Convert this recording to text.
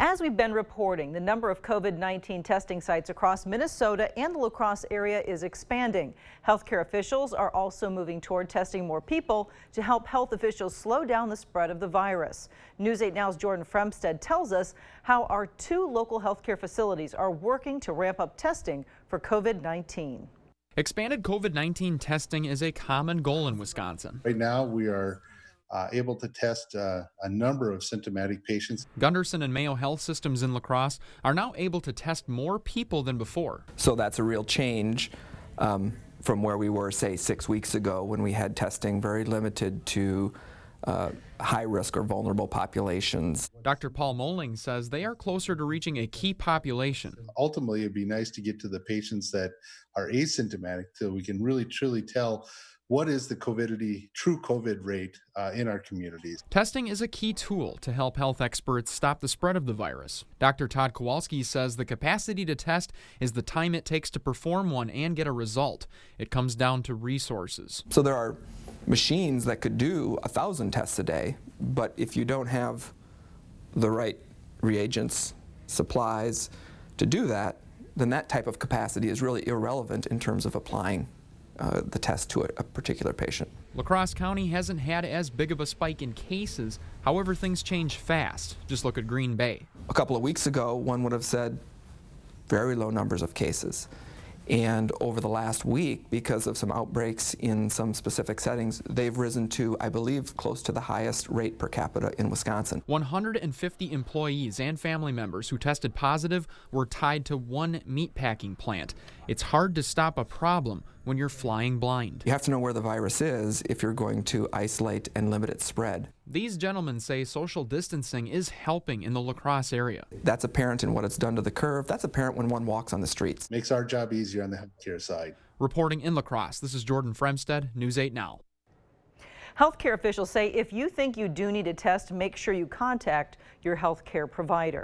As we've been reporting, the number of COVID-19 testing sites across Minnesota and the La Crosse area is expanding. Healthcare officials are also moving toward testing more people to help health officials slow down the spread of the virus. News 8 Now's Jordan Fremstead tells us how our two local healthcare facilities are working to ramp up testing for COVID-19. Expanded COVID-19 testing is a common goal in Wisconsin. Right now we are uh, able to test uh, a number of symptomatic patients. Gunderson and Mayo Health Systems in La Crosse are now able to test more people than before. So that's a real change um, from where we were, say, six weeks ago when we had testing very limited to uh, high risk or vulnerable populations. Dr. Paul Moling says they are closer to reaching a key population. Ultimately, it'd be nice to get to the patients that are asymptomatic so we can really truly tell what is the COVIDity, true COVID rate uh, in our communities. Testing is a key tool to help health experts stop the spread of the virus. Dr. Todd Kowalski says the capacity to test is the time it takes to perform one and get a result. It comes down to resources. So there are machines that could do a thousand tests a day, but if you don't have the right reagents, supplies to do that, then that type of capacity is really irrelevant in terms of applying uh, the test to a, a particular patient. Lacrosse County hasn't had as big of a spike in cases. However, things change fast. Just look at Green Bay. A couple of weeks ago, one would have said very low numbers of cases. And over the last week, because of some outbreaks in some specific settings, they've risen to, I believe, close to the highest rate per capita in Wisconsin. 150 employees and family members who tested positive were tied to one meatpacking plant. It's hard to stop a problem when you're flying blind. You have to know where the virus is if you're going to isolate and limit its spread. These gentlemen say social distancing is helping in the lacrosse area. That's apparent in what it's done to the curve. That's apparent when one walks on the streets. Makes our job easier on the healthcare side. Reporting in lacrosse, this is Jordan Fremstead, News 8 Now. Healthcare officials say if you think you do need a test, make sure you contact your healthcare provider.